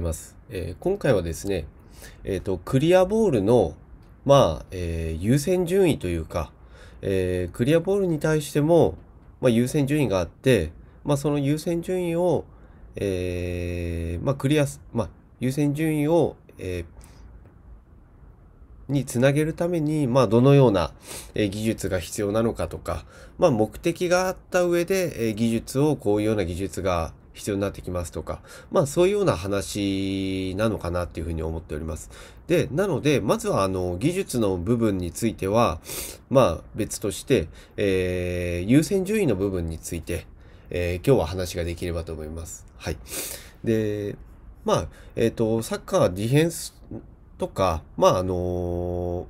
ます、えー、今回はですね、えーと、クリアボールの、まあえー、優先順位というか、えー、クリアボールに対しても、まあ、優先順位があって、まあ、その優先順位を、えーまあ、クリア、まあ、優先順位を、えー、につなげるために、まあ、どのような、技術が必要なのかとか、まあ、目的があった上で、えー、技術をこういうような技術が必要になってきますとか、まあそういうような話なのかなっていうふうに思っております。で、なので、まずはあの技術の部分については、まあ別として、えー、優先順位の部分について、えー、今日は話ができればと思います。はい。で、まあ、えっ、ー、と、サッカーディフェンスとか、まああの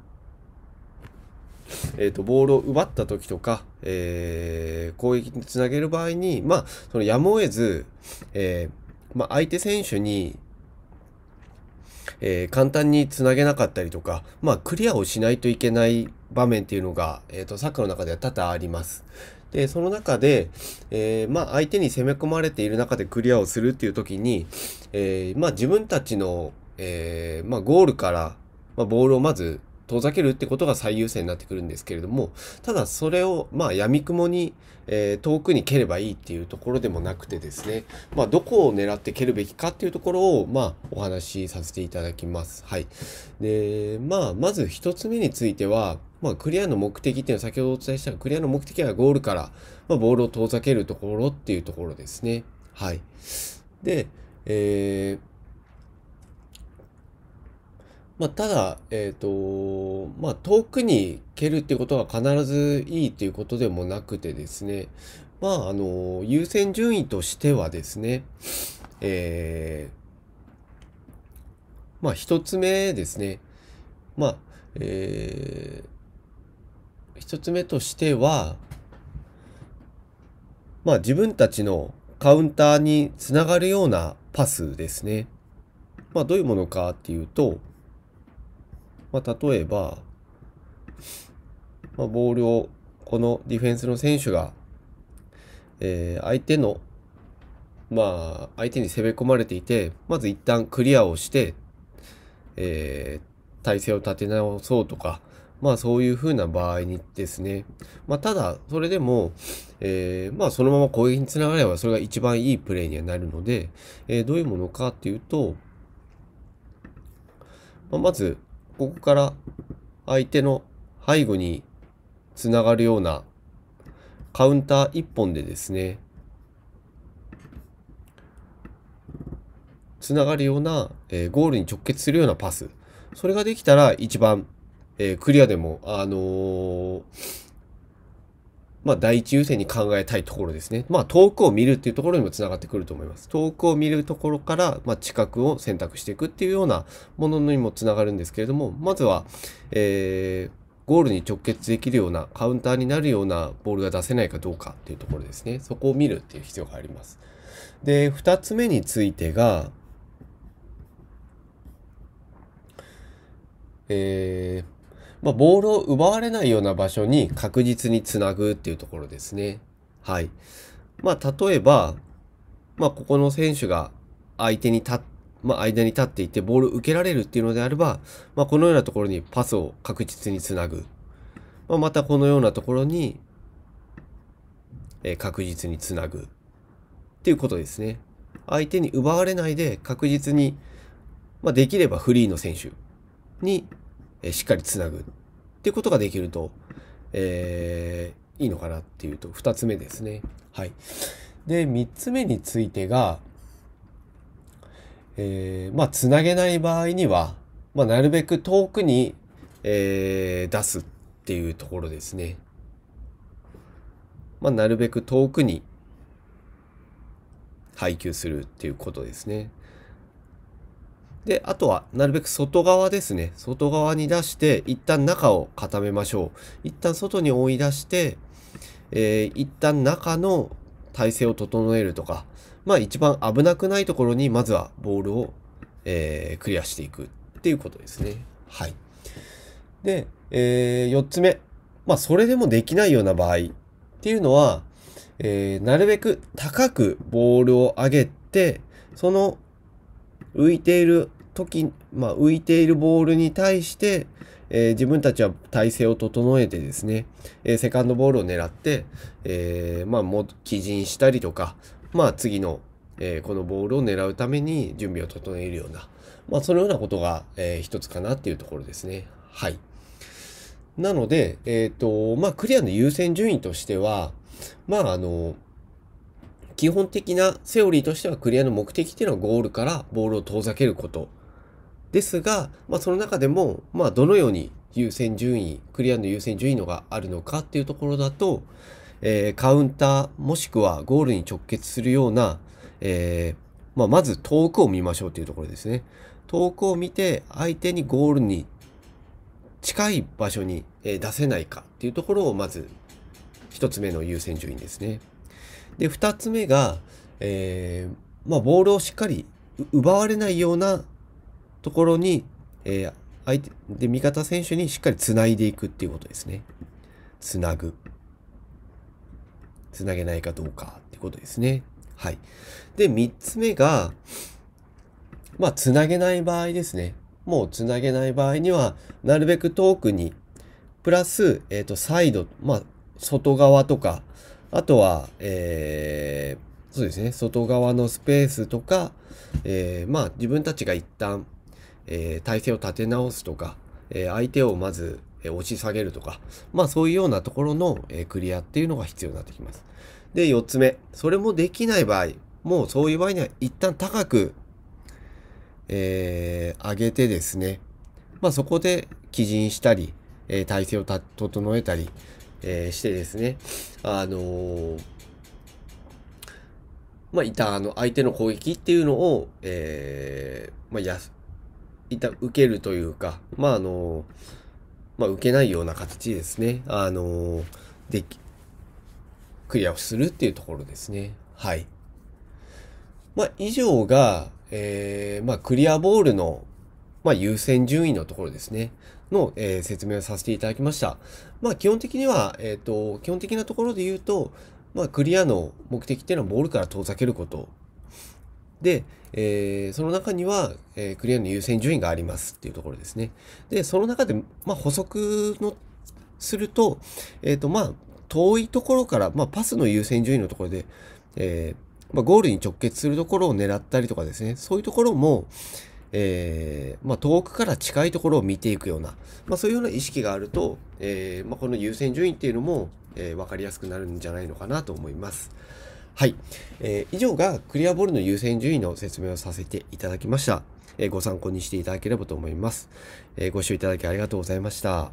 えーと、ボールを奪った時とか、えー、攻撃につなげる場合に、まあ、そのやむを得ず、えー、まあ、相手選手に、えー、簡単につなげなかったりとか、まあ、クリアをしないといけない場面っていうのが、えーと、サッカーの中では多々あります。でその中で、えー、まあ、相手に攻め込まれている中でクリアをするっていう時に、えー、まあ、自分たちの、えー、まあ、ゴールから、まボールをまず遠ざけるってことが最優先になってくるんですけれども、ただそれを、まあ、闇雲に、えー、遠くに蹴ればいいっていうところでもなくてですね、まあ、どこを狙って蹴るべきかっていうところを、まあ、お話しさせていただきます。はい。で、まあ、まず一つ目については、まあ、クリアの目的っていうのは先ほどお伝えしたクリアの目的はゴールから、まあ、ボールを遠ざけるところっていうところですね。はい。で、えー、まあ、ただ、えっ、ー、と、まあ、遠くに蹴るっていうことは必ずいいということでもなくてですね、まあ、あの、優先順位としてはですね、えー、まあ、一つ目ですね、まあ、えー、一つ目としては、まあ、自分たちのカウンターにつながるようなパスですね。まあ、どういうものかっていうと、まあ、例えば、まあ、ボールをこのディフェンスの選手が、えー、相手のまあ相手に攻め込まれていてまず一旦クリアをして、えー、体勢を立て直そうとかまあそういう風な場合にですねまあただそれでも、えー、まあそのまま攻撃につながればそれが一番いいプレーにはなるので、えー、どういうものかっていうと、まあ、まずここから相手の背後につながるようなカウンター1本でですねつながるような、えー、ゴールに直結するようなパスそれができたら一番、えー、クリアでもあのーまあ、第一優先に考えたいところですね。まあ、遠くを見るっていうところにもつながってくると思います。遠くを見るところから、まあ、近くを選択していくっていうようなものにもつながるんですけれども、まずは、えー、ゴールに直結できるような、カウンターになるようなボールが出せないかどうかっていうところですね。そこを見るっていう必要があります。で、二つ目についてが、えー、まあ、ボールを奪われないような場所に確実につなぐっていうところですね。はい。まあ、例えば、まあ、ここの選手が相手に立まあ、間に立っていて、ボールを受けられるっていうのであれば、まあ、このようなところにパスを確実につなぐ。まあ、またこのようなところに、え確実につなぐ。っていうことですね。相手に奪われないで確実に、まあ、できればフリーの選手にえしっかりつなぐっていうことができると、えー、いいのかなっていうと、2つ目ですね。はい。で、3つ目についてが、えー、まあ、つなげない場合には、まあ、なるべく遠くに、えー、出すっていうところですね。まあ、なるべく遠くに配給するっていうことですね。で、あとは、なるべく外側ですね。外側に出して、一旦中を固めましょう。一旦外に追い出して、えー、一旦中の体勢を整えるとか、まあ一番危なくないところに、まずはボールを、えー、クリアしていくっていうことですね。はい。で、えー、4つ目。まあそれでもできないような場合っていうのは、えー、なるべく高くボールを上げて、その浮いている時、まあ、浮いているボールに対して、えー、自分たちは体勢を整えてですね、えー、セカンドボールを狙って、えー、まあ、も起陣したりとか、まあ、次の、えこのボールを狙うために準備を整えるような、まあ、そのようなことが、えー、一つかなっていうところですね。はい。なので、えっ、と、まあ、クリアの優先順位としては、まあ、あの、基本的なセオリーとしてはクリアの目的っていうのはゴールからボールを遠ざけることですが、まあ、その中でも、まあ、どのように優先順位、クリアの優先順位のがあるのかっていうところだと、えー、カウンターもしくはゴールに直結するような、えー、まあ、まず遠くを見ましょうというところですね。遠くを見て相手にゴールに近い場所に出せないかっていうところをまず1つ目の優先順位ですね。で2つ目が、えー、まあ、ボールをしっかり奪われないようなところに、えー、相手で味方選手にしっかりつないでいくっていうことですね。つなぐ。つなげないかどうかってことですね。はい。で、3つ目が、まあ、つなげない場合ですね。もうつなげない場合には、なるべく遠くに、プラス、えっ、ー、と、サイド、まあ、外側とか、あとは、えー、そうですね、外側のスペースとか、えー、まあ、自分たちが一旦えー、体勢を立て直すとか、えー、相手をまず、え押し下げるとか、まあそういうようなところの、えクリアっていうのが必要になってきます。で、4つ目。それもできない場合、もうそういう場合には一旦高く、えー、上げてですね、まあそこで基準したり、えー、体勢を整えたり、えー、してですね、あのー、まあ、いたあの相手の攻撃っていうのを、えーまあ、やいた受けるというか、まああの、まあ、受けないような形ですね、あの、でき、クリアをするっていうところですね。はい。まあ、以上が、えー、まあ、クリアボールの、まあ、優先順位のところですね。の、えー、説明をさせていただきました。まあ、基本的には、えっ、ー、と、基本的なところで言うと、まあ、クリアの目的っていうのはボールから遠ざけることで、えー、その中には、えー、クリアの優先順位がありますっていうところですね。で、その中で、まあ、補足のすると、えっ、ー、と、まあ、遠いところから、まあ、パスの優先順位のところで、えー、まあ、ゴールに直結するところを狙ったりとかですね、そういうところも、えー、まあ、遠くから近いところを見ていくような、まあ、そういうような意識があると、えー、まあ、この優先順位っていうのも、えー、分かりやすくなるんじゃないのかなと思います。はい。えー、以上がクリアボールの優先順位の説明をさせていただきました。えー、ご参考にしていただければと思います。えー、ご視聴いただきありがとうございました。